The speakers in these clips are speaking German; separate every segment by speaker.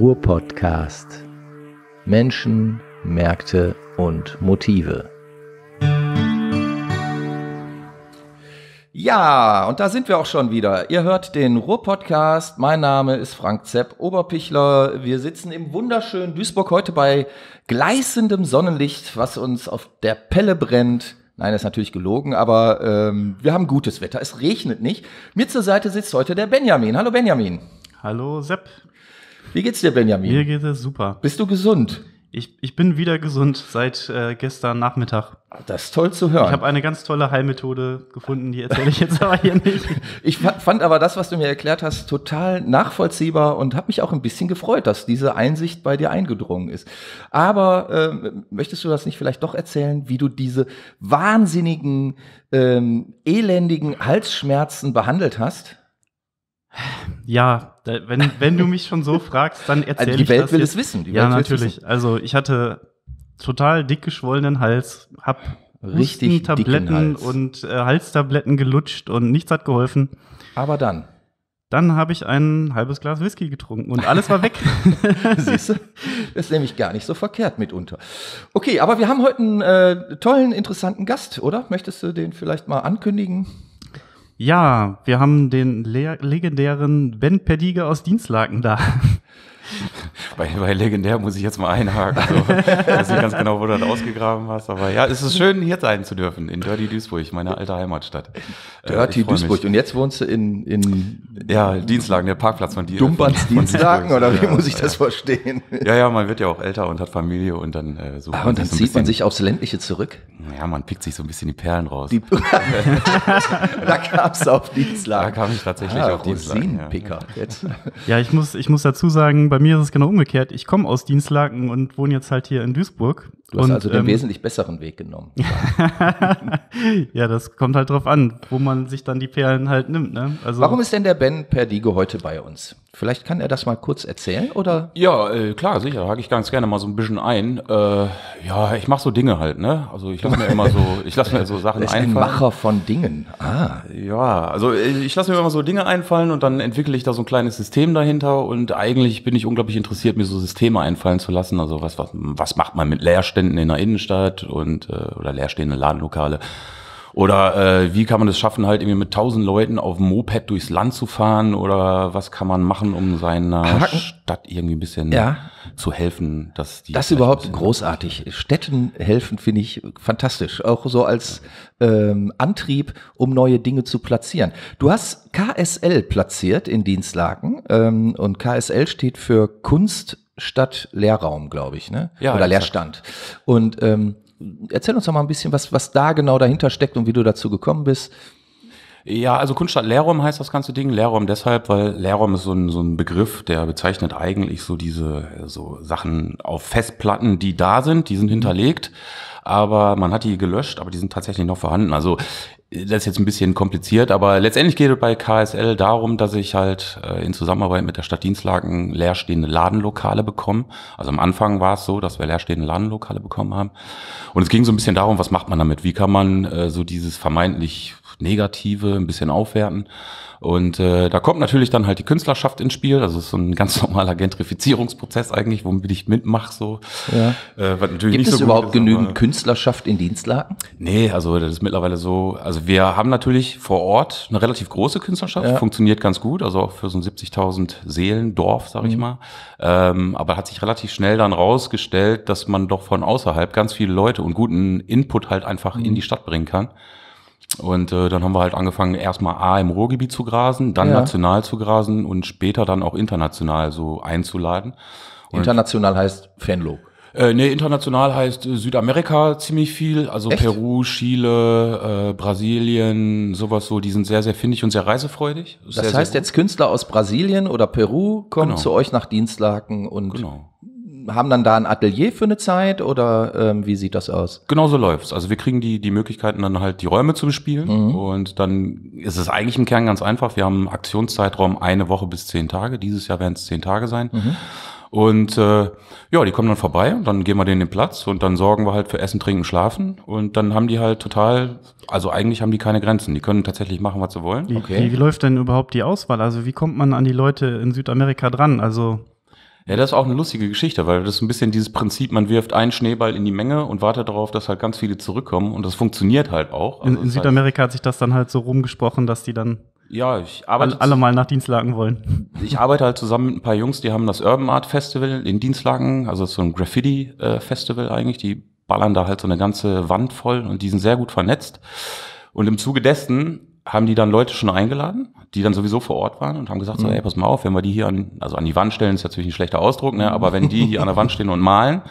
Speaker 1: Ruhr-Podcast Menschen, Märkte und Motive. Ja, und da sind wir auch schon wieder. Ihr hört den Ruhr-Podcast. Mein Name ist Frank Zepp, Oberpichler. Wir sitzen im wunderschönen Duisburg heute bei gleißendem Sonnenlicht, was uns auf der Pelle brennt. Nein, das ist natürlich gelogen, aber ähm, wir haben gutes Wetter. Es regnet nicht. Mir zur Seite sitzt heute der Benjamin. Hallo Benjamin. Hallo Sepp. Wie geht's dir, Benjamin? Mir geht es super. Bist du gesund?
Speaker 2: Ich, ich bin wieder gesund seit äh, gestern Nachmittag. Ah, das ist toll zu hören. Ich habe eine ganz tolle Heilmethode gefunden, die erzähle ich jetzt aber hier
Speaker 1: nicht. Ich fand aber das, was du mir erklärt hast, total nachvollziehbar und habe mich auch ein bisschen gefreut, dass diese Einsicht bei dir eingedrungen ist. Aber ähm, möchtest du das nicht vielleicht doch erzählen, wie du diese wahnsinnigen, ähm, elendigen Halsschmerzen behandelt hast?
Speaker 2: Ja, da, wenn, wenn du mich schon so fragst, dann also erzähl also die ich Welt das will jetzt. es wissen. Die ja, Welt natürlich. Wissen. Also ich hatte total dick geschwollenen Hals, hab richtig Tabletten Hals. und äh, Halstabletten gelutscht und nichts hat geholfen. Aber dann. Dann
Speaker 1: habe ich ein halbes Glas Whisky getrunken und alles war weg. Siehst du? Das ist nämlich gar nicht so verkehrt mitunter. Okay, aber wir haben heute einen äh, tollen, interessanten Gast, oder? Möchtest du den vielleicht mal ankündigen?
Speaker 2: Ja, wir haben den legendären Ben Perdiger aus Dienstlaken da. bei, bei legendär muss ich jetzt mal
Speaker 3: einhaken. So. ich weiß nicht ganz genau, wo du das ausgegraben hast, aber ja, es ist schön, hier sein zu dürfen, in Dirty Duisburg, meine alte Heimatstadt. Äh, Dirty Duisburg. Mich. Und jetzt
Speaker 1: wohnst du in,
Speaker 3: in Ja, Dienstlagen, der Parkplatz von dir. Dumperns Dienstlagen, oder wie ja, muss ich das ja. verstehen? Ja, ja, man wird ja auch älter und hat Familie und dann äh, so. Ah, und dann so zieht man sich aufs Ländliche zurück. Ja, man pickt sich so ein bisschen die Perlen
Speaker 1: raus. Die da kam es auf Dienstlagen. Da kam ich tatsächlich ah, auf Dienstlagen. Ja. Jetzt.
Speaker 2: ja, ich muss, ich muss dazu sagen, bei mir ist es genau genau umgekehrt. Ich komme aus Dienstlaken und wohne jetzt halt hier in Duisburg. Du hast und, also den ähm, wesentlich
Speaker 1: besseren Weg genommen.
Speaker 2: ja, das kommt halt drauf an, wo man sich dann die Perlen halt nimmt. Ne? Also, Warum
Speaker 1: ist denn der Ben Perdigo heute bei uns? Vielleicht kann er das mal kurz erzählen, oder? Ja, äh, klar, sicher. Hake ich ganz gerne mal so
Speaker 3: ein bisschen ein. Äh, ja, ich mache so Dinge halt, ne? Also ich lasse mir immer so, ich lasse mir so Sachen ist einfallen. Ein Macher
Speaker 1: von Dingen.
Speaker 3: Ah. Ja, also äh, ich lasse mir immer so Dinge einfallen und dann entwickle ich da so ein kleines System dahinter. Und eigentlich bin ich unglaublich interessiert, mir so Systeme einfallen zu lassen. Also was was was macht man mit Leerständen in der Innenstadt und äh, oder leerstehende Ladenlokale? Oder äh, wie kann man das schaffen, halt irgendwie mit tausend Leuten auf dem Moped durchs Land zu fahren? Oder was kann man machen, um seiner Haken. Stadt irgendwie ein bisschen ja. zu helfen, dass die. Das ist
Speaker 1: überhaupt großartig. Städten helfen finde ich fantastisch. Auch so als ähm, Antrieb, um neue Dinge zu platzieren. Du hast KSL platziert in Dienstlaken ähm, und KSL steht für Kunst statt Lehrraum, glaube ich, ne? Ja, Oder exakt. Lehrstand. Und ähm, Erzähl uns doch mal ein bisschen, was, was da genau dahinter steckt und wie du dazu gekommen bist.
Speaker 3: Ja, also Kunststadt Leerraum heißt das ganze Ding. Leerraum deshalb, weil Leerraum ist so ein, so ein Begriff, der bezeichnet eigentlich so diese so Sachen auf Festplatten, die da sind, die sind hinterlegt. Mhm aber man hat die gelöscht, aber die sind tatsächlich noch vorhanden. Also äh, das ist jetzt ein bisschen kompliziert, aber letztendlich geht es bei KSL darum, dass ich halt äh, in Zusammenarbeit mit der Stadt Dienstlaken leerstehende Ladenlokale bekomme. Also am Anfang war es so, dass wir leerstehende Ladenlokale bekommen haben. Und es ging so ein bisschen darum, was macht man damit? Wie kann man äh, so dieses vermeintlich negative ein bisschen aufwerten. Und äh, da kommt natürlich dann halt die Künstlerschaft ins Spiel. Also es ist so ein ganz normaler Gentrifizierungsprozess eigentlich, womit ich mitmache. So.
Speaker 1: Ja. Äh, was natürlich Gibt nicht es so überhaupt ist, genügend
Speaker 3: Künstlerschaft in Dienstlaken? Nee, also das ist mittlerweile so. Also wir haben natürlich vor Ort eine relativ große Künstlerschaft, ja. funktioniert ganz gut, also auch für so ein 70.000 Seelen Dorf, sag ich mhm. mal. Ähm, aber hat sich relativ schnell dann rausgestellt, dass man doch von außerhalb ganz viele Leute und guten Input halt einfach mhm. in die Stadt bringen kann. Und äh, dann haben wir halt angefangen, erstmal A im Ruhrgebiet zu grasen, dann ja. national zu grasen und später dann auch international so einzuladen. Und international heißt Fenlo. Äh, nee, international heißt äh, Südamerika ziemlich viel, also Echt? Peru, Chile,
Speaker 1: äh, Brasilien, sowas so, die sind sehr, sehr findig und sehr reisefreudig. Das heißt, jetzt Künstler aus Brasilien oder Peru kommen genau. zu euch nach Dienstlaken und genau haben dann da ein Atelier für eine Zeit oder ähm, wie sieht das aus? Genau so läuft's. Also wir kriegen die, die Möglichkeiten dann halt die
Speaker 3: Räume zu bespielen mhm. und dann ist es eigentlich im Kern ganz einfach. Wir haben einen Aktionszeitraum eine Woche bis zehn Tage. Dieses Jahr werden es zehn Tage sein. Mhm. Und äh, ja, die kommen dann vorbei und dann gehen wir denen den Platz und dann sorgen wir halt für Essen, Trinken, Schlafen. Und dann haben die halt total, also eigentlich haben die keine Grenzen. Die können tatsächlich machen, was sie wollen. Wie, okay. wie, wie
Speaker 2: läuft denn überhaupt die Auswahl? Also wie kommt man an die Leute in Südamerika dran? Also
Speaker 3: ja, das ist auch eine lustige Geschichte, weil das ist ein bisschen dieses Prinzip, man wirft einen Schneeball in die Menge und wartet darauf, dass halt ganz viele zurückkommen und das funktioniert halt auch. Also in, in Südamerika
Speaker 2: heißt, hat sich das dann halt so rumgesprochen, dass die dann ja, ich arbeite alle mal nach Dienstlagen wollen.
Speaker 3: Ich arbeite halt zusammen mit ein paar Jungs, die haben das Urban Art Festival in Dienstlagen, also so ein Graffiti äh, Festival eigentlich, die ballern da halt so eine ganze Wand voll und die sind sehr gut vernetzt. Und im Zuge dessen haben die dann Leute schon eingeladen, die dann sowieso vor Ort waren und haben gesagt, so, mhm. ey, pass mal auf, wenn wir die hier an, also an die Wand stellen, ist natürlich ein schlechter Ausdruck, ne, aber wenn die hier an der Wand stehen und malen,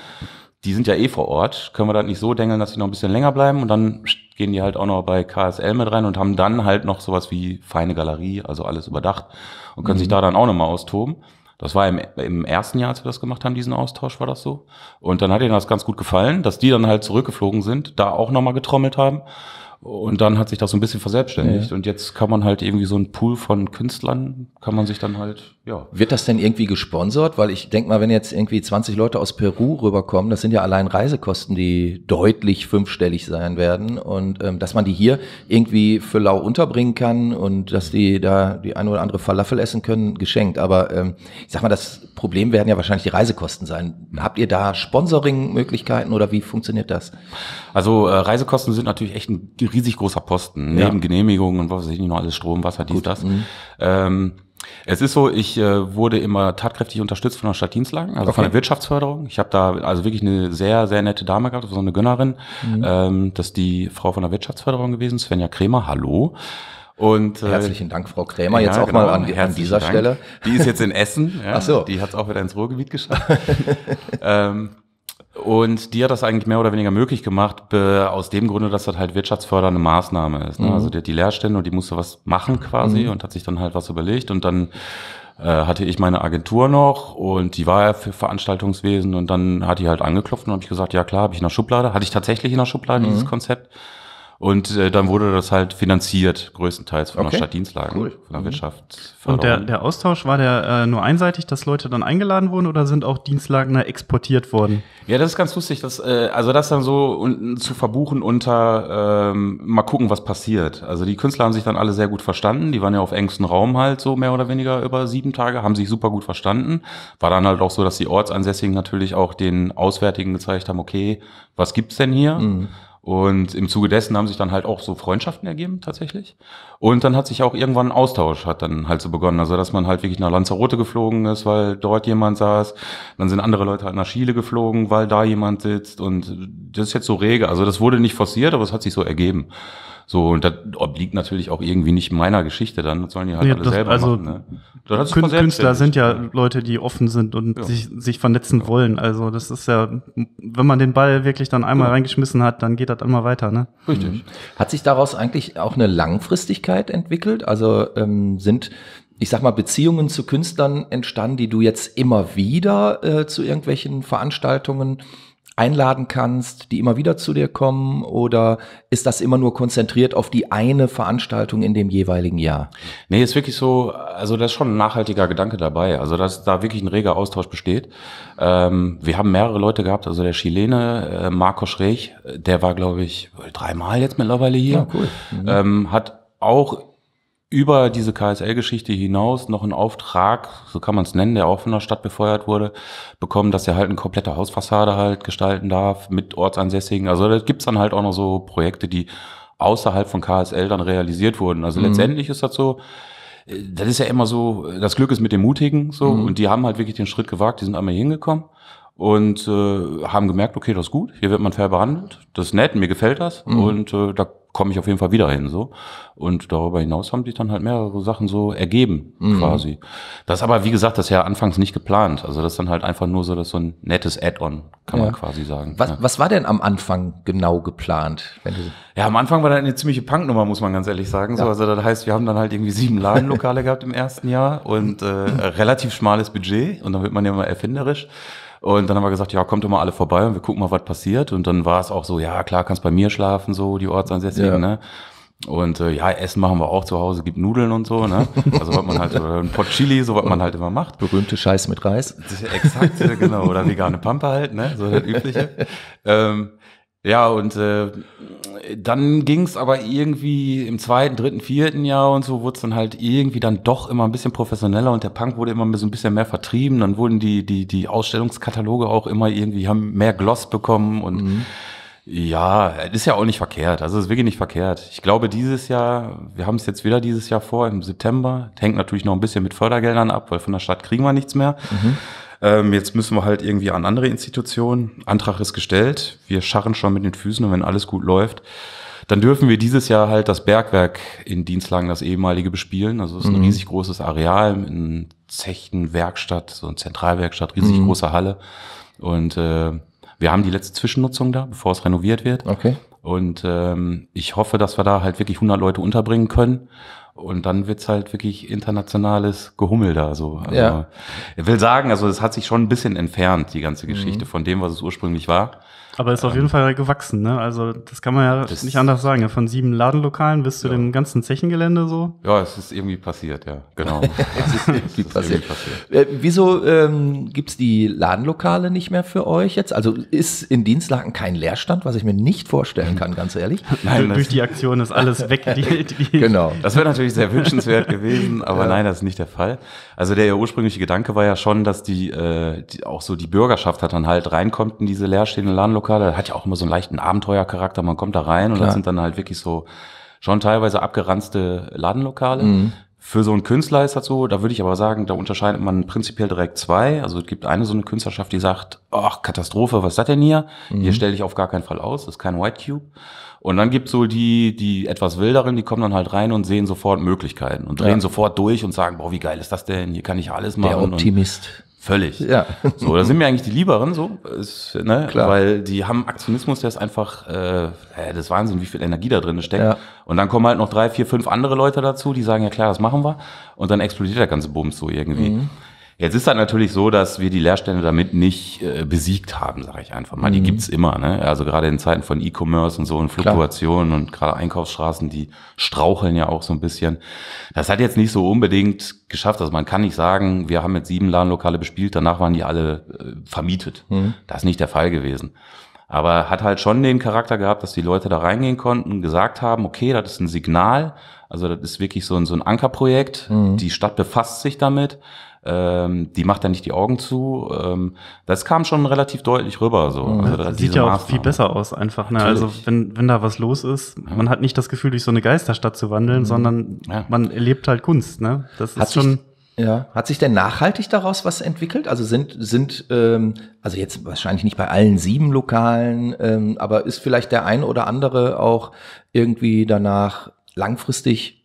Speaker 3: die sind ja eh vor Ort, können wir dann nicht so dengeln, dass die noch ein bisschen länger bleiben und dann gehen die halt auch noch bei KSL mit rein und haben dann halt noch sowas wie feine Galerie, also alles überdacht und können mhm. sich da dann auch nochmal austoben. Das war im, im ersten Jahr, als wir das gemacht haben, diesen Austausch war das so. Und dann hat ihnen das ganz gut gefallen, dass die dann halt zurückgeflogen sind, da auch nochmal getrommelt haben und dann hat sich das so ein bisschen verselbstständigt. Ja. Und jetzt kann man halt irgendwie so einen Pool von Künstlern, kann man sich
Speaker 1: dann halt, ja. Wird das denn irgendwie gesponsert? Weil ich denke mal, wenn jetzt irgendwie 20 Leute aus Peru rüberkommen, das sind ja allein Reisekosten, die deutlich fünfstellig sein werden. Und ähm, dass man die hier irgendwie für lau unterbringen kann und dass die da die eine oder andere Falafel essen können, geschenkt. Aber ähm, ich sag mal, das Problem werden ja wahrscheinlich die Reisekosten sein. Habt ihr da Sponsoring-Möglichkeiten oder wie funktioniert das? Also äh, Reisekosten sind natürlich echt ein riesig
Speaker 3: großer Posten, neben Genehmigungen und was weiß ich nicht noch alles, Strom, Wasser, dies, Gut. das. Mhm. Ähm, es ist so, ich äh, wurde immer tatkräftig unterstützt von der Stadt Dienstlagen, also okay. von der Wirtschaftsförderung. Ich habe da also wirklich eine sehr, sehr nette Dame gehabt, so eine Gönnerin. Mhm. Ähm, das ist die Frau von der Wirtschaftsförderung gewesen, Svenja Krämer, hallo. Und, äh, Herzlichen Dank, Frau Krämer, ja, jetzt auch genau, mal an, an dieser Dank. Stelle. Die ist jetzt in Essen, ja, Ach so. die hat es auch wieder ins Ruhrgebiet geschafft. ähm, und die hat das eigentlich mehr oder weniger möglich gemacht, aus dem Grunde, dass das halt wirtschaftsfördernde Maßnahme ist. Ne? Mhm. Also die, die Lehrstände und die musste was machen quasi mhm. und hat sich dann halt was überlegt und dann äh, hatte ich meine Agentur noch und die war ja für Veranstaltungswesen und dann hat die halt angeklopft und habe ich gesagt, ja klar, habe ich in der Schublade, hatte ich tatsächlich in der Schublade mhm. dieses Konzept und äh, dann wurde das halt finanziert, größtenteils von okay. der Stadtdienstleistung, cool. von der mhm. Wirtschaft. Und der,
Speaker 2: der Austausch war der äh, nur einseitig, dass Leute dann eingeladen wurden oder sind auch Dienstlagener exportiert worden?
Speaker 3: Ja, das ist ganz lustig, dass, äh, also das dann so un, zu verbuchen unter ähm, mal gucken, was passiert. Also die Künstler haben sich dann alle sehr gut verstanden, die waren ja auf engstem Raum halt so mehr oder weniger über sieben Tage, haben sich super gut verstanden. War dann halt auch so, dass die Ortsansässigen natürlich auch den Auswärtigen gezeigt haben, okay, was gibt's denn hier? Mhm. Und im Zuge dessen haben sich dann halt auch so Freundschaften ergeben tatsächlich. Und dann hat sich auch irgendwann ein Austausch hat dann halt so begonnen. Also dass man halt wirklich nach Lanzarote geflogen ist, weil dort jemand saß. Dann sind andere Leute halt nach Chile geflogen, weil da jemand sitzt. Und das ist jetzt so rege. Also das wurde nicht forciert, aber es hat sich so ergeben. So, und das obliegt natürlich auch irgendwie nicht meiner Geschichte dann, sollen die halt ja, alle das, selber also machen. Ne?
Speaker 2: Das Kün Künstler sind ja Leute, die offen sind und ja. sich, sich vernetzen ja. wollen. Also das ist ja, wenn man den Ball wirklich dann einmal reingeschmissen hat, dann geht das immer weiter, ne? Richtig. Mhm. Hat sich daraus
Speaker 1: eigentlich auch eine Langfristigkeit entwickelt? Also ähm, sind ich sag mal, Beziehungen zu Künstlern entstanden, die du jetzt immer wieder äh, zu irgendwelchen Veranstaltungen einladen kannst, die immer wieder zu dir kommen oder ist das immer nur konzentriert auf die eine Veranstaltung in dem jeweiligen Jahr? Nee, ist wirklich so, also da ist schon ein
Speaker 3: nachhaltiger Gedanke dabei, also dass da wirklich ein reger Austausch besteht. Ähm, wir haben mehrere Leute gehabt, also der Chilene, äh, Marco Schrech, der war glaube ich dreimal jetzt mittlerweile hier, ja, cool. Mhm. ähm, hat auch über diese KSL-Geschichte hinaus noch einen Auftrag, so kann man es nennen, der auch von der Stadt befeuert wurde, bekommen, dass er halt eine komplette Hausfassade halt gestalten darf mit Ortsansässigen. Also da gibt's dann halt auch noch so Projekte, die außerhalb von KSL dann realisiert wurden. Also mhm. letztendlich ist das so, äh, das ist ja immer so, das Glück ist mit den Mutigen so mhm. und die haben halt wirklich den Schritt gewagt, die sind einmal hingekommen und äh, haben gemerkt, okay, das ist gut, hier wird man fair behandelt, das ist nett, mir gefällt das mhm. und äh, da komme ich auf jeden Fall wieder hin so. Und darüber hinaus haben sich dann halt mehrere Sachen so ergeben mhm. quasi. Das ist aber wie gesagt, das ist ja anfangs nicht geplant. Also das ist dann halt einfach nur so, das so ein nettes Add-on kann ja. man quasi sagen. Was, ja. was war denn am Anfang genau geplant? wenn du ja, am Anfang war dann eine ziemliche Punknummer, muss man ganz ehrlich sagen. Ja. So, also das heißt, wir haben dann halt irgendwie sieben Ladenlokale gehabt im ersten Jahr und äh, relativ schmales Budget und dann wird man ja mal erfinderisch. Und dann haben wir gesagt, ja, kommt doch mal alle vorbei und wir gucken mal, was passiert. Und dann war es auch so, ja, klar, kannst bei mir schlafen, so die Ortsansässigen, ja. ne? Und äh, ja, Essen machen wir auch zu Hause, gibt Nudeln und so, ne? Also was man halt, oder äh, ein Pot Chili, so was man halt immer macht.
Speaker 1: Berühmte Scheiß mit Reis. Exakt, äh, genau, oder vegane Pampe
Speaker 3: halt, ne? So das Übliche. Ähm, ja, und äh, dann ging es aber irgendwie im zweiten, dritten, vierten Jahr und so, wurde es dann halt irgendwie dann doch immer ein bisschen professioneller und der Punk wurde immer so ein bisschen mehr vertrieben. Dann wurden die, die, die Ausstellungskataloge auch immer irgendwie, haben mehr Gloss bekommen und mhm. ja, ist ja auch nicht verkehrt. Also ist wirklich nicht verkehrt. Ich glaube, dieses Jahr, wir haben es jetzt wieder dieses Jahr vor, im September, hängt natürlich noch ein bisschen mit Fördergeldern ab, weil von der Stadt kriegen wir nichts mehr. Mhm. Ähm, jetzt müssen wir halt irgendwie an andere Institutionen. Antrag ist gestellt. Wir scharren schon mit den Füßen und wenn alles gut läuft, dann dürfen wir dieses Jahr halt das Bergwerk in Dienstlagen, das ehemalige, bespielen. Also es ist ein mhm. riesig großes Areal mit einem Zechten, so ein Zentralwerkstatt, riesig mhm. große Halle. Und äh, wir haben die letzte Zwischennutzung da, bevor es renoviert wird. Okay. Und ähm, ich hoffe, dass wir da halt wirklich 100 Leute unterbringen können. Und dann wird's halt wirklich internationales Gehummel da so. Also, ja. Ich will sagen, also es hat sich schon ein bisschen entfernt, die ganze mhm. Geschichte, mhm. von dem, was es ursprünglich
Speaker 2: war. Aber ist auf ähm, jeden Fall gewachsen, ne? Also das kann man ja nicht anders sagen. Von sieben Ladenlokalen bis zu dem ganzen Zechengelände so.
Speaker 1: Ja, es ist irgendwie passiert, ja, genau. es ist, irgendwie, es passiert. irgendwie passiert. Äh, wieso ähm, gibt es die Ladenlokale nicht mehr für euch jetzt? Also ist in Dienstlaken kein Leerstand, was ich mir nicht vorstellen kann, ganz ehrlich. nein, du, durch die
Speaker 2: Aktion ist
Speaker 3: alles weg. Die, die genau. Das wäre natürlich sehr wünschenswert gewesen, aber ja. nein, das ist nicht der Fall. Also der ursprüngliche Gedanke war ja schon, dass die, äh, die auch so die Bürgerschaft hat dann halt reinkommt in diese leerstehenden Ladenlokale Lokale, hat ja auch immer so einen leichten Abenteuercharakter. Man kommt da rein Klar. und das sind dann halt wirklich so schon teilweise abgeranzte Ladenlokale. Mhm. Für so einen Künstler ist das so, da würde ich aber sagen, da unterscheidet man prinzipiell direkt zwei. Also es gibt eine so eine Künstlerschaft, die sagt, ach, Katastrophe, was ist das denn hier? Mhm. Hier stelle ich auf gar keinen Fall aus, das ist kein White Cube. Und dann gibt's so die, die etwas wilderen, die kommen dann halt rein und sehen sofort Möglichkeiten und drehen ja. sofort durch und sagen, boah, wie geil ist das denn? Hier kann ich alles machen. Der Optimist. Völlig. Ja. So, da sind mir eigentlich die Lieberen so, ist, ne? Klar. weil die haben Aktionismus, der ist einfach, äh, das ist Wahnsinn, wie viel Energie da drin steckt. Ja. Und dann kommen halt noch drei, vier, fünf andere Leute dazu, die sagen, ja klar, das machen wir. Und dann explodiert der ganze Bums so irgendwie. Mhm. Jetzt ist das halt natürlich so, dass wir die Leerstände damit nicht äh, besiegt haben, sage ich einfach mal. Mhm. Die gibt's immer. Ne? Also gerade in Zeiten von E-Commerce und so und Fluktuationen und gerade Einkaufsstraßen, die straucheln ja auch so ein bisschen. Das hat jetzt nicht so unbedingt geschafft. Also man kann nicht sagen, wir haben jetzt sieben Ladenlokale bespielt, danach waren die alle äh, vermietet. Mhm. Das ist nicht der Fall gewesen. Aber hat halt schon den Charakter gehabt, dass die Leute da reingehen konnten, gesagt haben, okay, das ist ein Signal. Also das ist wirklich so ein, so ein Ankerprojekt. Mhm. Die Stadt befasst sich damit ähm, die macht dann nicht die Augen zu. Ähm, das kam schon relativ deutlich rüber. So.
Speaker 1: Mhm. Also,
Speaker 2: das sieht ja auch Maßnahme. viel besser aus einfach. Ne? Also wenn, wenn da was los ist, ja. man hat nicht das Gefühl, durch so eine Geisterstadt zu wandeln, mhm. sondern ja. man erlebt halt Kunst. Ne? Das hat ist schon...
Speaker 1: Ja. Hat sich denn nachhaltig daraus was entwickelt? Also sind, sind ähm, also jetzt wahrscheinlich nicht bei allen sieben Lokalen, ähm, aber ist vielleicht der ein oder andere auch irgendwie danach langfristig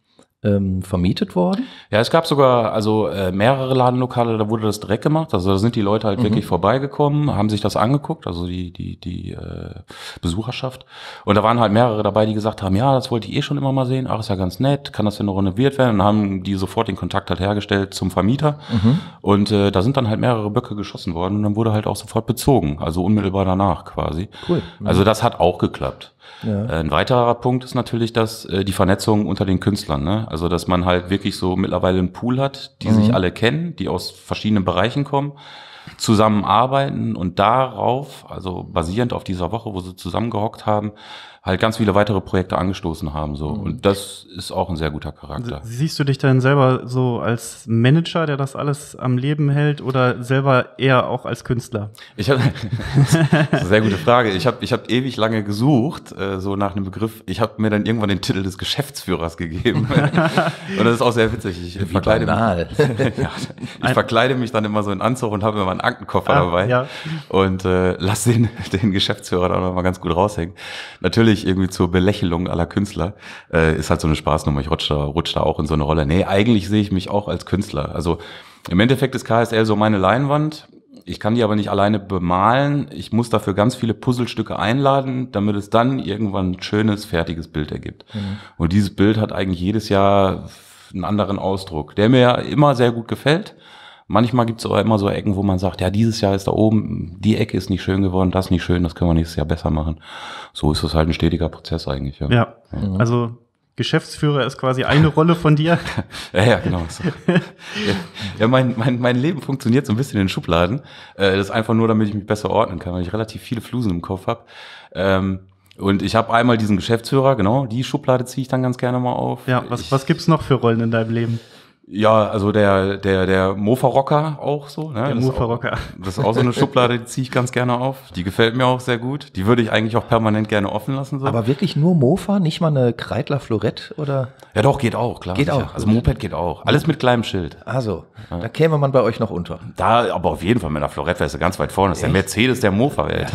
Speaker 1: ähm, vermietet worden? Ja, es gab sogar also äh,
Speaker 3: mehrere Ladenlokale, da wurde das direkt gemacht. Also da sind die Leute halt mhm. wirklich vorbeigekommen, haben sich das angeguckt, also die die die äh, Besucherschaft. Und da waren halt mehrere dabei, die gesagt haben, ja, das wollte ich eh schon immer mal sehen. Ach, ist ja ganz nett, kann das denn noch renoviert werden? Und haben die sofort den Kontakt halt hergestellt zum Vermieter. Mhm. Und äh, da sind dann halt mehrere Böcke geschossen worden und dann wurde halt auch sofort bezogen, also unmittelbar danach quasi. Cool. Mhm. Also das hat auch geklappt. Ja. Äh, ein weiterer Punkt ist natürlich, dass äh, die Vernetzung unter den Künstlern, ne? also dass man halt wirklich so mittlerweile einen Pool hat, die mhm. sich alle kennen, die aus verschiedenen Bereichen kommen, zusammenarbeiten und darauf, also basierend auf dieser Woche, wo sie zusammengehockt haben, halt ganz viele weitere Projekte angestoßen haben. So. Mhm. Und das ist auch ein sehr guter Charakter.
Speaker 2: Siehst du dich denn selber so als Manager, der das alles am Leben hält oder selber eher auch als Künstler? Ich habe
Speaker 3: sehr gute Frage. Ich habe ich hab ewig lange gesucht, äh, so nach einem Begriff. Ich habe mir dann irgendwann den Titel des Geschäftsführers gegeben.
Speaker 1: und das ist auch sehr witzig. Ich, Wie verkleide, mich, ja,
Speaker 3: ich verkleide mich dann immer so in Anzug und habe immer einen Aktenkoffer ah, dabei ja. und äh, lass den, den Geschäftsführer dann mal ganz gut raushängen. Natürlich natürlich irgendwie zur Belächelung aller Künstler. Äh, ist halt so eine Spaßnummer. Ich rutsche da, da auch in so eine Rolle. Nee, eigentlich sehe ich mich auch als Künstler. Also im Endeffekt ist KSL so meine Leinwand. Ich kann die aber nicht alleine bemalen. Ich muss dafür ganz viele Puzzlestücke einladen, damit es dann irgendwann ein schönes, fertiges Bild ergibt. Mhm. Und dieses Bild hat eigentlich jedes Jahr einen anderen Ausdruck, der mir ja immer sehr gut gefällt. Manchmal gibt es aber immer so Ecken, wo man sagt, ja, dieses Jahr ist da oben, die Ecke ist nicht schön geworden, das nicht schön, das können wir nächstes Jahr besser machen. So ist das halt ein stetiger Prozess eigentlich. Ja, ja.
Speaker 2: ja. also Geschäftsführer ist quasi eine Rolle von dir. ja, ja, genau. ja,
Speaker 3: mein, mein, mein Leben funktioniert so ein bisschen in Schubladen. Äh, das ist einfach nur, damit ich mich besser ordnen kann, weil ich relativ viele Flusen im Kopf habe. Ähm, und ich habe einmal diesen Geschäftsführer, genau, die Schublade ziehe ich dann
Speaker 2: ganz gerne mal auf. Ja, was, ich, was gibt's noch für Rollen in deinem Leben?
Speaker 3: Ja, also der, der, der
Speaker 1: Mofa-Rocker auch so. Ne? Der Mofa-Rocker. Das ist auch so eine
Speaker 3: Schublade, die ziehe ich ganz gerne auf. Die gefällt mir auch sehr gut. Die würde ich eigentlich auch permanent gerne offen
Speaker 1: lassen. So. Aber wirklich nur Mofa, nicht mal eine Kreidler Florett oder? Ja doch, geht auch, klar. Geht sicher. auch. Also Moped geht auch. Alles mit
Speaker 3: kleinem Schild.
Speaker 1: Also, ja. da käme man bei euch noch unter.
Speaker 3: Da, aber auf jeden Fall mit einer Florett wärst du ganz weit vorne. Das ist Echt? der Mercedes der Mofa. Ja,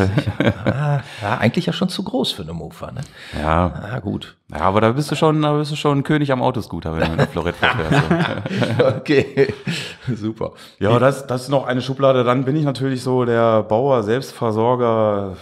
Speaker 3: ah,
Speaker 1: ja, eigentlich ja schon zu groß für eine Mofa, ne?
Speaker 3: Ja. Ja, ah, gut. Ja, aber da bist du schon, da bist du schon König am Autoscooter, wenn du mit Florett fährst. okay, super. Ja, das, das ist noch eine Schublade. Dann bin ich natürlich so der Bauer, Selbstversorger,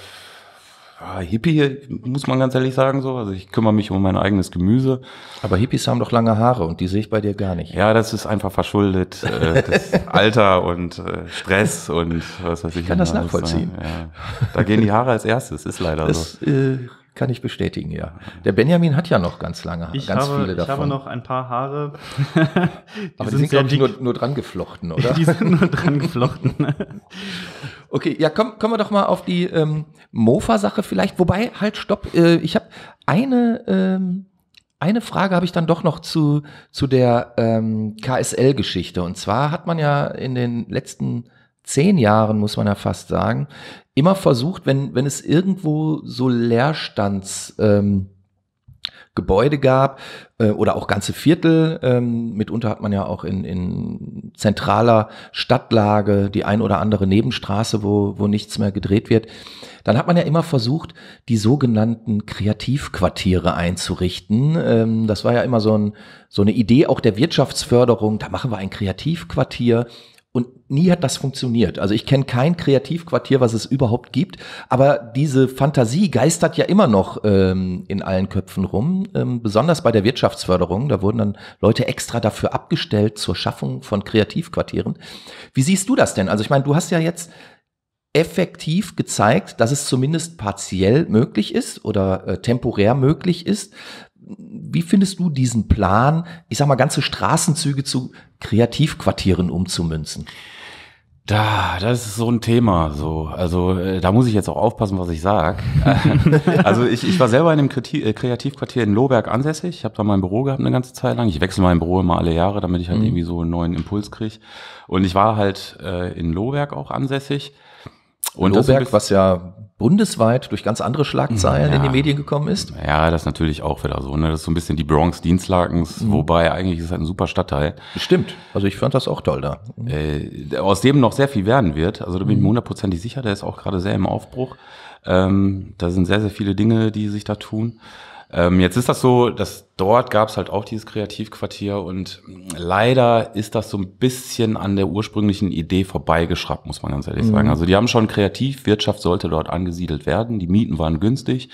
Speaker 3: Ah, Hippie, muss man ganz ehrlich sagen, so. Also ich kümmere mich um mein eigenes Gemüse.
Speaker 1: Aber Hippies haben doch lange Haare und die sehe ich bei dir gar nicht.
Speaker 3: Ja, das ist einfach verschuldet. Äh, das Alter und äh, Stress und was weiß ich. Ich kann das ne? nachvollziehen. Ja. Da gehen die Haare als erstes, ist
Speaker 1: leider das, so. Äh, kann ich bestätigen, ja. Der Benjamin hat ja noch ganz lange, ich ganz habe, viele davon. Ich habe noch ein paar Haare. die Aber sind die sind, glaube ich, nur, nur dran geflochten, oder? die sind nur dran geflochten. okay, ja, komm, kommen wir doch mal auf die ähm, Mofa-Sache vielleicht. Wobei, halt, stopp. Äh, ich habe eine, ähm, eine Frage habe ich dann doch noch zu, zu der ähm, KSL-Geschichte. Und zwar hat man ja in den letzten zehn Jahren, muss man ja fast sagen, immer versucht, wenn, wenn es irgendwo so Leerstands... Ähm, Gebäude gab äh, oder auch ganze Viertel. Ähm, mitunter hat man ja auch in, in zentraler Stadtlage die ein oder andere Nebenstraße, wo, wo nichts mehr gedreht wird. Dann hat man ja immer versucht, die sogenannten Kreativquartiere einzurichten. Ähm, das war ja immer so, ein, so eine Idee auch der Wirtschaftsförderung. Da machen wir ein Kreativquartier nie hat das funktioniert. Also ich kenne kein Kreativquartier, was es überhaupt gibt, aber diese Fantasie geistert ja immer noch ähm, in allen Köpfen rum, ähm, besonders bei der Wirtschaftsförderung. Da wurden dann Leute extra dafür abgestellt zur Schaffung von Kreativquartieren. Wie siehst du das denn? Also ich meine, du hast ja jetzt effektiv gezeigt, dass es zumindest partiell möglich ist oder äh, temporär möglich ist wie findest du diesen Plan, ich sag mal, ganze Straßenzüge zu Kreativquartieren umzumünzen? Da, das ist so ein Thema. So, also äh, da muss ich jetzt auch
Speaker 3: aufpassen, was ich sage. also ich, ich war selber in dem äh, Kreativquartier in Lohberg ansässig. Ich habe da mein Büro gehabt eine ganze Zeit lang. Ich wechsle mein Büro immer alle Jahre, damit ich halt mhm. irgendwie so einen neuen Impuls kriege.
Speaker 1: Und ich war halt äh, in Lohberg auch ansässig. Und Lohberg, bisschen, was ja bundesweit durch ganz andere Schlagzeilen ja. in die Medien gekommen ist.
Speaker 3: Ja, das ist natürlich auch wieder so. Ne? Das ist so ein bisschen die Bronx Dienstlakens, mhm. wobei eigentlich ist es halt ein super Stadtteil. Stimmt. Also ich fand das auch toll da. Mhm. Äh, aus dem noch sehr viel werden wird. Also da bin ich mir mhm. hundertprozentig sicher. Der ist auch gerade sehr im Aufbruch. Ähm, da sind sehr, sehr viele Dinge, die sich da tun. Ähm, jetzt ist das so, dass dort gab es halt auch dieses Kreativquartier und leider ist das so ein bisschen an der ursprünglichen Idee vorbeigeschraubt, muss man ganz ehrlich mhm. sagen. Also die haben schon Kreativwirtschaft sollte dort angesiedelt werden, die Mieten waren günstig.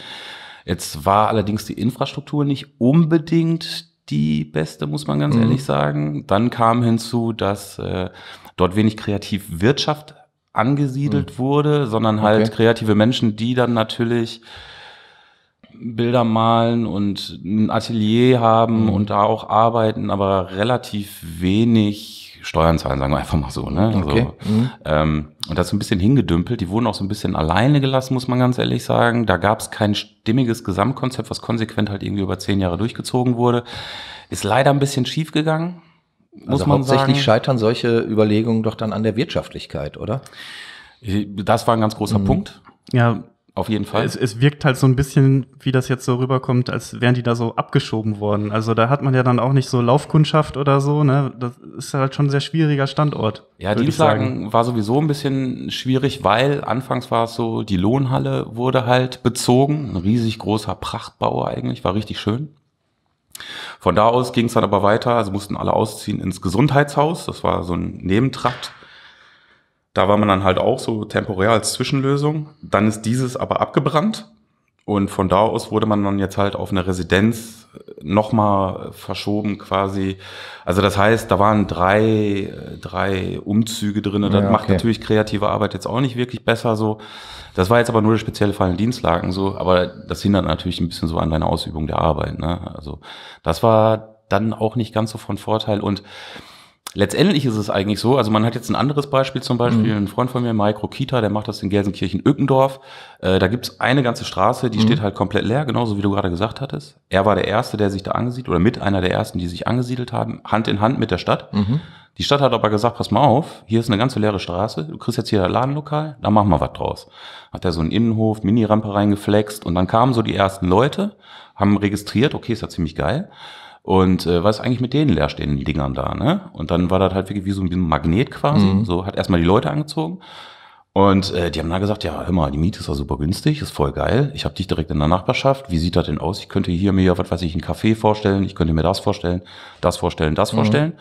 Speaker 3: Jetzt war allerdings die Infrastruktur nicht unbedingt die beste, muss man ganz mhm. ehrlich sagen. Dann kam hinzu, dass äh, dort wenig Kreativwirtschaft angesiedelt mhm. wurde, sondern halt okay. kreative Menschen, die dann natürlich Bilder malen und ein Atelier haben mhm. und da auch arbeiten, aber relativ wenig Steuern zahlen, sagen wir einfach mal so. Ne? Also, okay. Also, mhm. ähm, und das so ein bisschen hingedümpelt. Die wurden auch so ein bisschen alleine gelassen, muss man ganz ehrlich sagen. Da gab es kein stimmiges Gesamtkonzept, was konsequent halt irgendwie über zehn Jahre durchgezogen
Speaker 1: wurde. Ist leider ein bisschen schief gegangen. Muss also man tatsächlich sagen. scheitern solche Überlegungen doch dann an der Wirtschaftlichkeit, oder? Äh, das war ein ganz großer mhm. Punkt. Ja, auf jeden Fall. Es, es, wirkt
Speaker 2: halt so ein bisschen, wie das jetzt so rüberkommt, als wären die da so abgeschoben worden. Also da hat man ja dann auch nicht so Laufkundschaft oder so, ne? Das ist halt schon ein sehr schwieriger Standort. Ja, sagen,
Speaker 3: war sowieso ein bisschen schwierig, weil anfangs war es so, die Lohnhalle wurde halt bezogen. Ein riesig großer Prachtbau eigentlich, war richtig schön. Von da aus ging es dann aber weiter, also mussten alle ausziehen ins Gesundheitshaus. Das war so ein Nebentrakt da war man dann halt auch so temporär als Zwischenlösung. Dann ist dieses aber abgebrannt. Und von da aus wurde man dann jetzt halt auf eine Residenz äh, nochmal verschoben quasi. Also das heißt, da waren drei, äh, drei Umzüge drin. Das ja, okay. macht natürlich kreative Arbeit jetzt auch nicht wirklich besser so. Das war jetzt aber nur der spezielle Fall in Dienstlagen so. Aber das hindert natürlich ein bisschen so an deiner Ausübung der Arbeit. Ne? Also das war dann auch nicht ganz so von Vorteil. Und letztendlich ist es eigentlich so, also man hat jetzt ein anderes Beispiel zum Beispiel, mhm. ein Freund von mir, Mike Rokita, der macht das in Gelsenkirchen-Ückendorf. Äh, da gibt's eine ganze Straße, die mhm. steht halt komplett leer, genauso wie du gerade gesagt hattest. Er war der Erste, der sich da angesiedelt, oder mit einer der Ersten, die sich angesiedelt haben, Hand in Hand mit der Stadt. Mhm. Die Stadt hat aber gesagt, pass mal auf, hier ist eine ganze leere Straße, du kriegst jetzt hier ein Ladenlokal, da machen wir was draus. Hat er so einen Innenhof, Mini-Rampe reingeflext und dann kamen so die ersten Leute, haben registriert, okay, ist ja ziemlich geil. Und äh, was ist eigentlich mit denen leerstehenden Dingern da, ne? Und dann war das halt wirklich wie so ein Magnet quasi. Mhm. So hat erstmal die Leute angezogen. Und äh, die haben dann gesagt, ja, hör mal, die Miete ist ja super günstig, ist voll geil. Ich habe dich direkt in der Nachbarschaft. Wie sieht das denn aus? Ich könnte hier mir, was weiß ich, einen Café vorstellen. Ich könnte mir das vorstellen, das vorstellen, das mhm. vorstellen.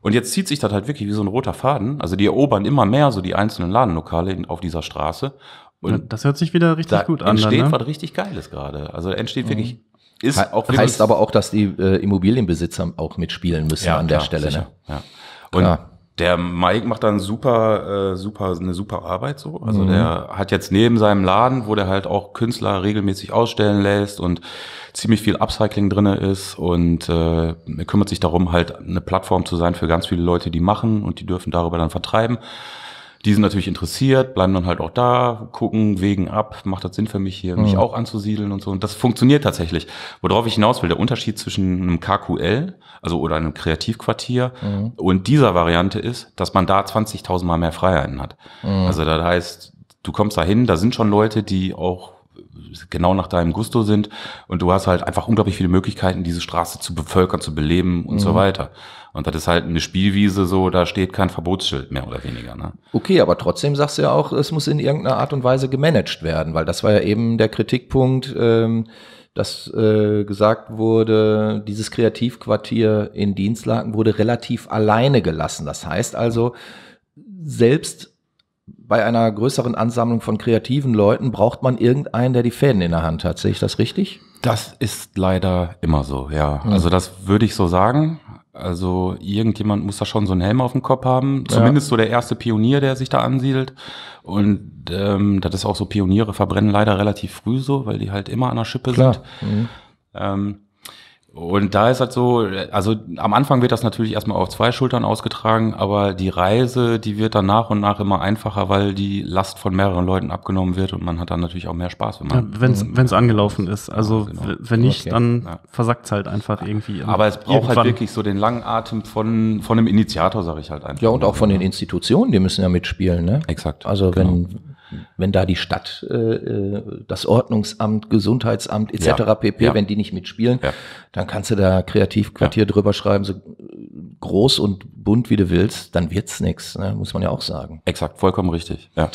Speaker 3: Und jetzt zieht sich das halt wirklich wie so ein roter Faden. Also die erobern immer mehr so die einzelnen Ladenlokale in, auf dieser Straße. Und das hört sich wieder richtig gut an. Entsteht dann, ne? was richtig Geiles gerade. Also entsteht mhm. wirklich ist He auch heißt aber
Speaker 1: auch, dass die äh, Immobilienbesitzer auch mitspielen müssen ja, an klar, der Stelle. Ne? Ja. Und klar. der
Speaker 3: Mike macht dann super, äh, super, eine super Arbeit so. Also mhm. der hat jetzt neben seinem Laden, wo der halt auch Künstler regelmäßig ausstellen lässt und ziemlich viel Upcycling drinne ist und äh, kümmert sich darum, halt eine Plattform zu sein für ganz viele Leute, die machen und die dürfen darüber dann vertreiben. Die sind natürlich interessiert, bleiben dann halt auch da, gucken, wegen ab, macht das Sinn für mich hier, mich mhm. auch anzusiedeln und so. Und das funktioniert tatsächlich. Worauf ich hinaus will, der Unterschied zwischen einem KQL, also oder einem Kreativquartier mhm. und dieser Variante ist, dass man da 20.000 Mal mehr Freiheiten hat. Mhm. Also das heißt, du kommst da hin, da sind schon Leute, die auch genau nach deinem Gusto sind. Und du hast halt einfach unglaublich viele Möglichkeiten, diese Straße zu bevölkern, zu beleben und mhm. so weiter. Und das ist halt eine Spielwiese, so da steht kein Verbotsschild mehr oder weniger. Ne?
Speaker 1: Okay, aber trotzdem sagst du ja auch, es muss in irgendeiner Art und Weise gemanagt werden, weil das war ja eben der Kritikpunkt. Ähm dass äh, gesagt wurde, dieses Kreativquartier in Dienstlaken wurde relativ alleine gelassen. Das heißt also, selbst bei einer größeren Ansammlung von kreativen Leuten braucht man irgendeinen, der die Fäden in der Hand hat. Sehe ich das richtig? Das ist leider immer so, ja.
Speaker 3: Mhm. Also das würde ich so sagen. Also irgendjemand muss da schon so einen Helm auf dem Kopf haben. Zumindest ja. so der erste Pionier, der sich da ansiedelt. Und ähm, das ist auch so, Pioniere verbrennen leider relativ früh so, weil die halt immer an der Schippe Klar. sind. Mhm. Ähm, und da ist halt so, also am Anfang wird das natürlich erstmal auf zwei Schultern ausgetragen, aber die Reise, die wird dann nach und nach immer einfacher, weil die Last von mehreren Leuten abgenommen wird und man hat dann natürlich
Speaker 2: auch mehr Spaß, wenn man. Ja, wenn es mhm. angelaufen ist. Also genau. wenn nicht, okay. dann ja. versackt es halt einfach irgendwie.
Speaker 3: Aber es braucht halt irgendwann. halt wirklich so den langen Atem von, von einem Initiator, sage ich halt einfach. Ja, und auch von
Speaker 1: ne? den Institutionen, die müssen ja mitspielen, ne? Exakt. Also genau. wenn wenn da die Stadt, äh, äh das Ordnungsamt, Gesundheitsamt etc. Ja, pp, ja. wenn die nicht mitspielen, ja. dann kannst du da Kreativquartier drüber schreiben, so äh, groß und bunt wie du willst, dann wird's nix, ne? muss man ja auch sagen. Exakt, vollkommen richtig. Ja.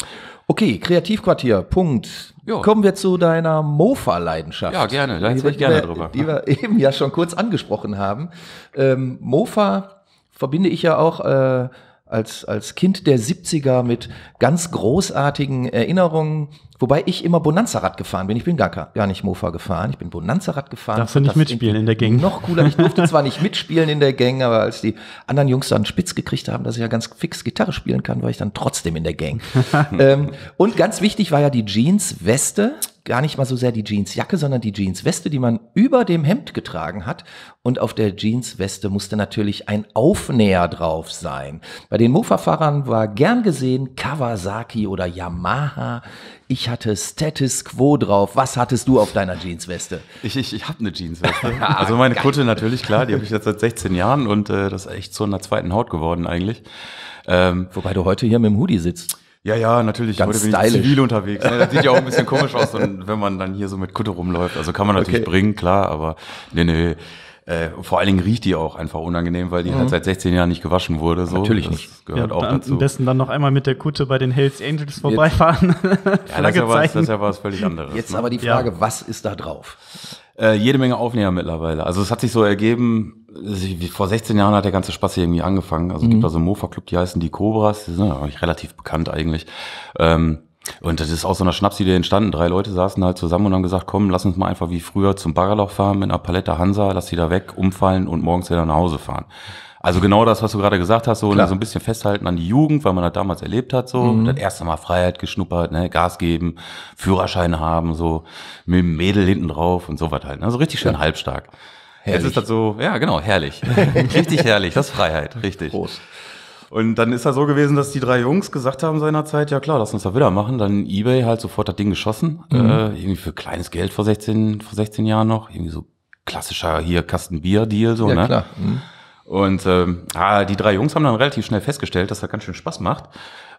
Speaker 1: Okay, Kreativquartier, Punkt. Jo. Kommen wir zu deiner Mofa-Leidenschaft. Ja, gerne, da hätte ich gerne drüber. Die wir eben ja schon kurz angesprochen haben. Ähm, Mofa verbinde ich ja auch äh, als, als Kind der 70er mit ganz großartigen Erinnerungen Wobei ich immer Bonanza-Rad gefahren bin. Ich bin gar, gar nicht Mofa gefahren. Ich bin Bonanza-Rad gefahren. Darfst du nicht mitspielen in der Gang? Noch cooler. Ich durfte zwar nicht mitspielen in der Gang, aber als die anderen Jungs dann spitz gekriegt haben, dass ich ja ganz fix Gitarre spielen kann, war ich dann trotzdem in der Gang. ähm, und ganz wichtig war ja die Jeans-Weste. Gar nicht mal so sehr die Jeans-Jacke, sondern die Jeans-Weste, die man über dem Hemd getragen hat. Und auf der Jeans-Weste musste natürlich ein Aufnäher drauf sein. Bei den Mofa-Fahrern war gern gesehen Kawasaki oder Yamaha. Ich hatte Status Quo drauf. Was hattest du auf deiner Jeansweste? Ich, ich, ich habe eine Jeansweste. ja, also meine Kutte
Speaker 3: natürlich, klar, die habe ich jetzt seit 16 Jahren und äh, das ist echt zu einer zweiten Haut geworden eigentlich. Ähm, Wobei du heute hier mit dem Hoodie sitzt. Ja, ja, natürlich. Ganz Heute bin ich zivil unterwegs. Ne? Das sieht ja auch ein bisschen komisch aus, wenn man dann hier so mit Kutte rumläuft. Also kann man natürlich okay. bringen, klar, aber nee, nee. Äh, vor allen Dingen riecht die auch einfach unangenehm, weil die halt mhm. halt seit 16 Jahren nicht gewaschen wurde. So. Natürlich das nicht. Gehört ja, auch dazu. Am
Speaker 2: besten dann noch einmal mit der Kutte bei den Hells Angels vorbeifahren. Jetzt, ja, das ist, ja was, das ist ja was
Speaker 3: völlig anderes.
Speaker 1: Jetzt ne? aber die Frage, ja. was ist da drauf?
Speaker 3: Äh, jede Menge Aufnäher mittlerweile. Also es hat sich so ergeben, vor 16 Jahren hat der ganze Spaß hier irgendwie angefangen. Also mhm. gibt da so einen Mofa-Club, die heißen die Cobras, die sind ja eigentlich relativ bekannt eigentlich. Ähm, und das ist aus so einer Schnapsidee entstanden. Drei Leute saßen halt zusammen und haben gesagt, komm, lass uns mal einfach wie früher zum Baggerloch fahren mit einer Palette Hansa, lass die da weg, umfallen und morgens wieder nach Hause fahren. Also genau das, was du gerade gesagt hast, so, ne, so ein bisschen festhalten an die Jugend, weil man das damals erlebt hat, so, mhm. das erste Mal Freiheit geschnuppert, ne, Gas geben, Führerschein haben, so, mit dem Mädel hinten drauf und so was halt, ne. also richtig schön ja. halbstark. Herrlich. Jetzt ist das so, ja genau, herrlich. richtig herrlich, das ist Freiheit, richtig. Groß. Und dann ist er so gewesen, dass die drei Jungs gesagt haben seinerzeit, ja klar, lass uns das wieder machen. Dann Ebay halt sofort das Ding geschossen. Mhm. Äh, irgendwie für kleines Geld vor 16, vor 16 Jahren noch. Irgendwie so klassischer hier Kastenbier-Deal, so, ja, ne? Klar. Mhm. Und ähm, ah, die drei Jungs haben dann relativ schnell festgestellt, dass das ganz schön Spaß macht.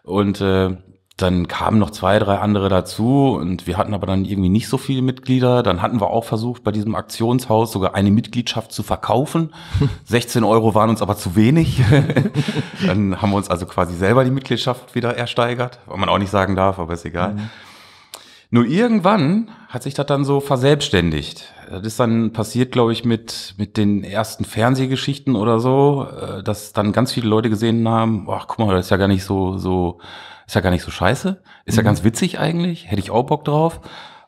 Speaker 3: Und äh, dann kamen noch zwei, drei andere dazu und wir hatten aber dann irgendwie nicht so viele Mitglieder. Dann hatten wir auch versucht, bei diesem Aktionshaus sogar eine Mitgliedschaft zu verkaufen. 16 Euro waren uns aber zu wenig. dann haben wir uns also quasi selber die Mitgliedschaft wieder ersteigert, weil man auch nicht sagen darf, aber ist egal. Mhm. Nur irgendwann hat sich das dann so verselbstständigt. Das ist dann passiert, glaube ich, mit, mit den ersten Fernsehgeschichten oder so, äh, dass dann ganz viele Leute gesehen haben, ach guck mal, das ist ja gar nicht so, so, ist ja gar nicht so scheiße, ist mhm. ja ganz witzig eigentlich, hätte ich auch Bock drauf.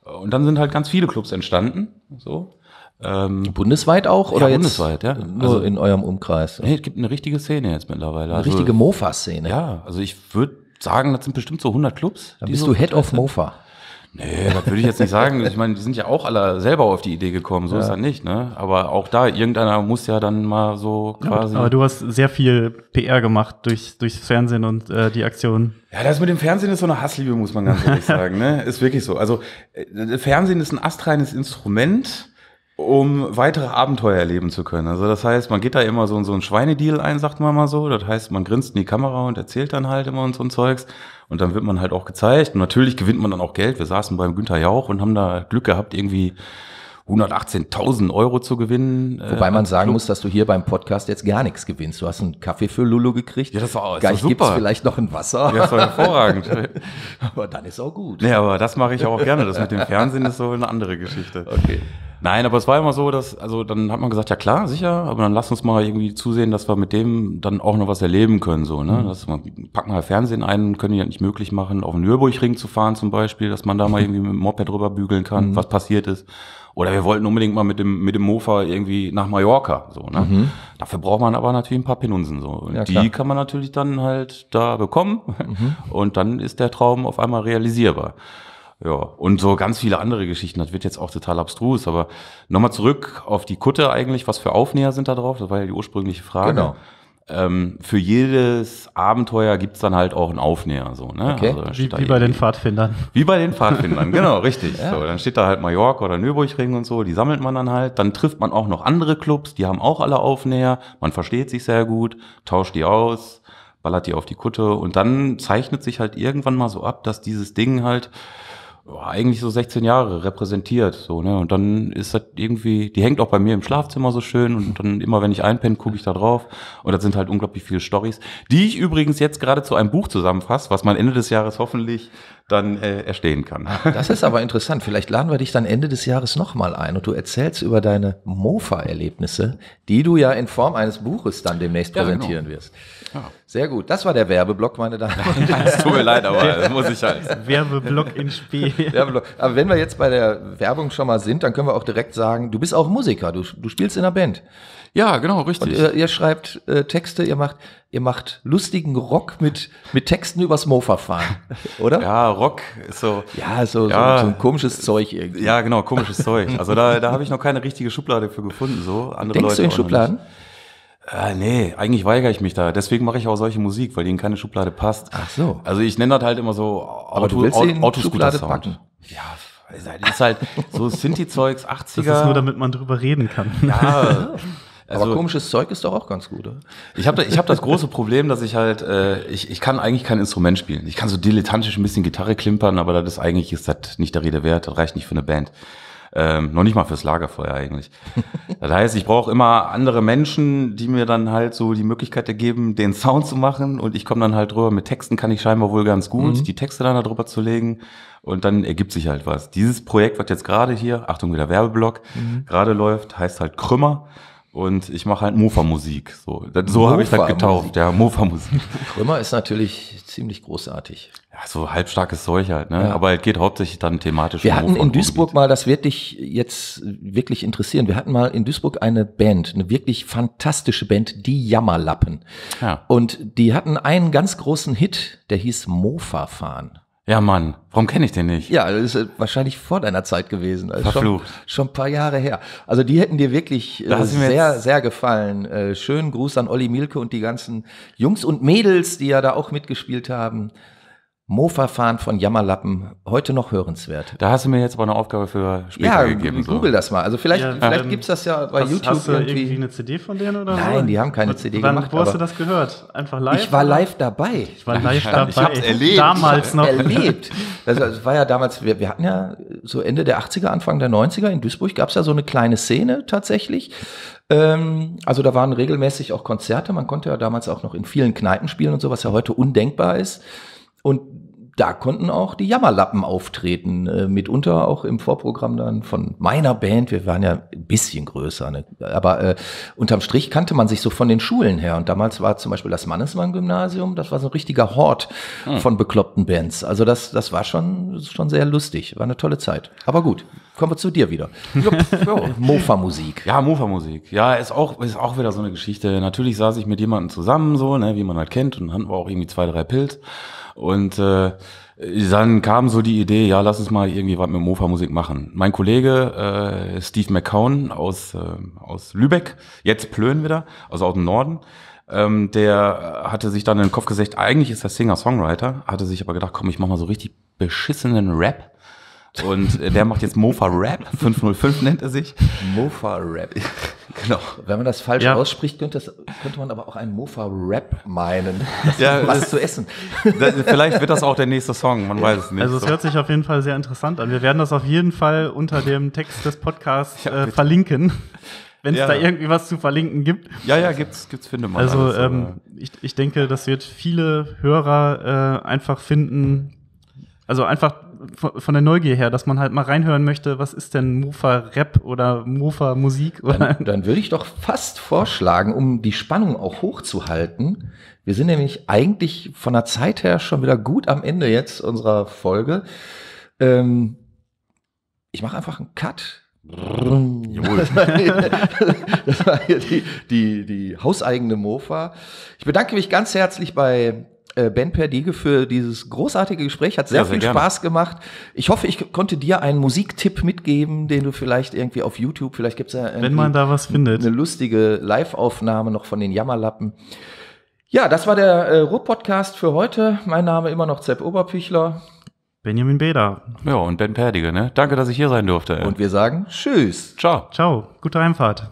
Speaker 3: Und dann sind halt ganz viele Clubs entstanden, so. Ähm, bundesweit auch? Oder ja, bundesweit, ja. Nur also, in eurem Umkreis. Nee, es gibt eine richtige Szene jetzt mittlerweile. Eine also, richtige Mofa-Szene. Ja, also ich würde sagen, das sind bestimmt so 100 Clubs. Dann bist so du Head of Mofa. Nee, das würde ich jetzt nicht sagen. Ich meine, die sind ja auch alle selber auf die Idee gekommen, so ja. ist das nicht, ne? Aber auch da, irgendeiner muss ja dann mal so quasi. Ja, aber du hast
Speaker 2: sehr viel PR gemacht durch, durchs Fernsehen und äh, die Aktion.
Speaker 3: Ja, das mit dem Fernsehen ist so eine Hassliebe, muss man ganz ehrlich sagen, ne? Ist wirklich so. Also, äh, Fernsehen ist ein astreines Instrument um weitere Abenteuer erleben zu können. Also das heißt, man geht da immer so, so einen Schweinedeal ein, sagt man mal so. Das heißt, man grinst in die Kamera und erzählt dann halt immer und so ein Zeugs. Und dann wird man halt auch gezeigt. Und natürlich gewinnt man dann auch Geld. Wir saßen beim Günther Jauch und haben da Glück gehabt, irgendwie 118.000 Euro zu gewinnen. Äh, Wobei äh, man sagen Club. muss,
Speaker 1: dass du hier beim Podcast jetzt gar nichts gewinnst. Du hast einen Kaffee für Lulu gekriegt. Ja, das war auch Gleich super. gibt's vielleicht noch ein Wasser. Ja, das war hervorragend. aber dann ist auch gut. Nee, aber das mache ich auch gerne. Das mit dem Fernsehen
Speaker 3: ist so eine andere Geschichte. Okay. Nein, aber es war immer so, dass, also dann hat man gesagt, ja klar, sicher, aber dann lass uns mal irgendwie zusehen, dass wir mit dem dann auch noch was erleben können, so, ne? Mhm. Das, man, packen mal Fernsehen ein, können die ja nicht möglich machen, auf den Nürburgring zu fahren zum Beispiel, dass man da mal irgendwie mit dem Moped drüber bügeln kann, mhm. was passiert ist. Oder wir wollten unbedingt mal mit dem, mit dem Mofa irgendwie nach Mallorca, so, ne? Mhm. Dafür braucht man aber natürlich ein paar Pinunsen, so. Und ja, die kann man natürlich dann halt da bekommen. Mhm. Und dann ist der Traum auf einmal realisierbar. Ja, und so ganz viele andere Geschichten. Das wird jetzt auch total abstrus, aber nochmal zurück auf die Kutte eigentlich. Was für Aufnäher sind da drauf? Das war ja die ursprüngliche Frage. Genau. Ähm, für jedes Abenteuer gibt's dann halt auch einen Aufnäher. So, ne? okay. Also wie, wie bei den
Speaker 2: Pfadfindern. Wie bei den Pfadfindern, genau, richtig. Ja. So, dann
Speaker 3: steht da halt Mallorca oder Nürburgring und so, die sammelt man dann halt. Dann trifft man auch noch andere Clubs, die haben auch alle Aufnäher. Man versteht sich sehr gut, tauscht die aus, ballert die auf die Kutte und dann zeichnet sich halt irgendwann mal so ab, dass dieses Ding halt eigentlich so 16 Jahre repräsentiert. So, ne? Und dann ist das irgendwie, die hängt auch bei mir im Schlafzimmer so schön und dann immer, wenn ich einpenne, gucke ich da drauf. Und das sind halt unglaublich viele Stories, die ich übrigens jetzt gerade zu einem Buch zusammenfasse, was man Ende des Jahres hoffentlich dann äh, erstehen kann. Ah, das ist aber interessant.
Speaker 1: Vielleicht laden wir dich dann Ende des Jahres nochmal ein und du erzählst über deine Mofa-Erlebnisse, die du ja in Form eines Buches dann demnächst ja, genau. präsentieren genau. wirst. Ja. Sehr gut. Das war der Werbeblock, meine Damen und Herren. Es tut mir leid, aber muss ich halt. Werbeblock in Spiel. Werbeblock. Aber wenn wir jetzt bei der Werbung schon mal sind, dann können wir auch direkt sagen, du bist auch Musiker, du, du spielst in einer Band. Ja, genau, richtig. Und ihr, äh, ihr schreibt äh, Texte, ihr macht, ihr macht lustigen Rock mit, mit Texten übers Mofa-Fahren,
Speaker 3: oder? Ja, Rock ist so. Ja, so, ja, so, so, ein komisches Zeug irgendwie. Ja, genau, komisches Zeug. Also da, da habe ich noch keine richtige Schublade für gefunden. So. Andere Denkst Leute du in Schubladen? Nicht. Ah, nee, eigentlich weigere ich mich da. Deswegen mache ich auch solche Musik, weil die in keine Schublade passt. Ach so. Also ich nenne das halt immer so Auto, Aber Autoscooter Sound. Ja, das halt, ist halt so Sinti-Zeugs, 80er. Das ist nur, damit
Speaker 2: man drüber reden kann. Ja.
Speaker 1: Also, Aber komisches Zeug ist doch auch ganz gut, oder?
Speaker 3: Ich habe da, ich hab das große Problem, dass ich halt, äh, ich, ich kann eigentlich kein Instrument spielen. Ich kann so dilettantisch ein bisschen Gitarre klimpern, aber das ist eigentlich ist das nicht der Rede wert, das reicht nicht für eine Band. Ähm, noch nicht mal fürs Lagerfeuer eigentlich. das heißt, ich brauche immer andere Menschen, die mir dann halt so die Möglichkeit ergeben, den Sound zu machen und ich komme dann halt drüber. Mit Texten kann ich scheinbar wohl ganz gut, mhm. die Texte dann da drüber zu legen und dann ergibt sich halt was. Dieses Projekt, was jetzt gerade hier, Achtung wieder Werbeblock, mhm. gerade läuft, heißt halt Krümmer und ich mache halt Mofa-Musik. So, so habe ich das getauft, ja, Mofa-Musik.
Speaker 1: Krümmer ist natürlich ziemlich großartig.
Speaker 3: Ja, so halbstarkes Zeug halt, ne? Ja. aber es geht hauptsächlich dann thematisch. Wir um hatten in
Speaker 1: Duisburg mal, das wird dich jetzt wirklich interessieren, wir hatten mal in Duisburg eine Band, eine wirklich fantastische Band, die Jammerlappen. Ja. Und die hatten einen ganz großen Hit, der hieß Mofa fahren. Ja, Mann, warum kenne ich den nicht? Ja, das ist äh, wahrscheinlich vor deiner Zeit gewesen. Also Verflucht. Schon, schon ein paar Jahre her. Also die hätten dir wirklich äh, sehr, sehr gefallen. Äh, schönen Gruß an Olli Mielke und die ganzen Jungs und Mädels, die ja da auch mitgespielt haben. Mofa-Fahren von Jammerlappen heute noch hörenswert. Da hast du mir jetzt aber eine Aufgabe für später ja, gegeben. Ja, google das mal. Also vielleicht, ja, vielleicht ähm, gibt es das ja bei hast, YouTube. Hast du irgendwie. irgendwie eine CD von denen oder Nein, so? die haben keine Mit, CD wann, gemacht. Wo hast du
Speaker 2: das gehört? Einfach live? Ich war live dabei.
Speaker 1: Ich war live ich dabei. Ich hab's erlebt. Damals noch. erlebt. Das also, war ja damals, wir, wir, hatten ja so Ende der 80er, Anfang der 90er in Duisburg gab es ja so eine kleine Szene tatsächlich. Ähm, also da waren regelmäßig auch Konzerte. Man konnte ja damals auch noch in vielen Kneipen spielen und so, was ja heute undenkbar ist. Und da konnten auch die Jammerlappen auftreten. Äh, mitunter auch im Vorprogramm dann von meiner Band. Wir waren ja ein bisschen größer. Ne? Aber äh, unterm Strich kannte man sich so von den Schulen her. Und damals war zum Beispiel das Mannesmann-Gymnasium, das war so ein richtiger Hort hm. von bekloppten Bands. Also das, das war schon, schon sehr lustig. War eine tolle Zeit. Aber gut, kommen wir zu dir wieder. Mofa-Musik. Ja, Mofa-Musik.
Speaker 3: Ja, ist auch, ist auch wieder so eine Geschichte. Natürlich saß ich mit jemandem zusammen, so, ne, wie man halt kennt. Und hatten wir auch irgendwie zwei, drei Pilz. Und äh, dann kam so die Idee, ja, lass uns mal irgendwie was mit Mofa-Musik machen. Mein Kollege äh, Steve McCown aus, äh, aus Lübeck, jetzt Plön wieder, also aus dem Norden, ähm, der hatte sich dann in den Kopf gesetzt, eigentlich ist er Singer-Songwriter, hatte sich aber gedacht, komm, ich mach mal so richtig beschissenen Rap. Und äh, der macht jetzt Mofa Rap, 505 nennt er
Speaker 1: sich. Mofa Rap. Genau. Wenn man das falsch ja. ausspricht, könnte, das, könnte, man aber auch einen Mofa-Rap meinen. ja, was zu essen. Vielleicht wird das auch der nächste Song, man ja. weiß es nicht. Also es hört
Speaker 2: sich auf jeden Fall sehr interessant an. Wir werden das auf jeden Fall unter dem Text des Podcasts äh, verlinken. Wenn es da irgendwie was zu verlinken gibt. Ja, ja, gibt's, gibt's finde man. Also alles, ähm, ich, ich denke, das wird viele Hörer äh, einfach finden. Also einfach von der Neugier her, dass man halt mal reinhören möchte, was ist denn Mofa-Rap oder Mofa-Musik?
Speaker 1: Dann, dann würde ich doch fast vorschlagen, um die Spannung auch hochzuhalten. Wir sind nämlich eigentlich von der Zeit her schon wieder gut am Ende jetzt unserer Folge. Ähm, ich mache einfach einen Cut. Jawohl. das war hier die, die, die hauseigene Mofa. Ich bedanke mich ganz herzlich bei äh, ben Perdige für dieses großartige Gespräch. Hat sehr, sehr viel sehr Spaß gemacht. Ich hoffe, ich konnte dir einen Musiktipp mitgeben, den du vielleicht irgendwie auf YouTube, vielleicht gibt es ja Wenn man da was findet. eine lustige Live-Aufnahme noch von den Jammerlappen. Ja, das war der äh, Ruhr-Podcast für heute. Mein Name immer noch Zepp Oberpichler. Benjamin Beder.
Speaker 3: Ja, und Ben Perdige, ne? Danke,
Speaker 2: dass ich hier sein durfte. Und wir sagen Tschüss. Ciao. Ciao. Gute Einfahrt.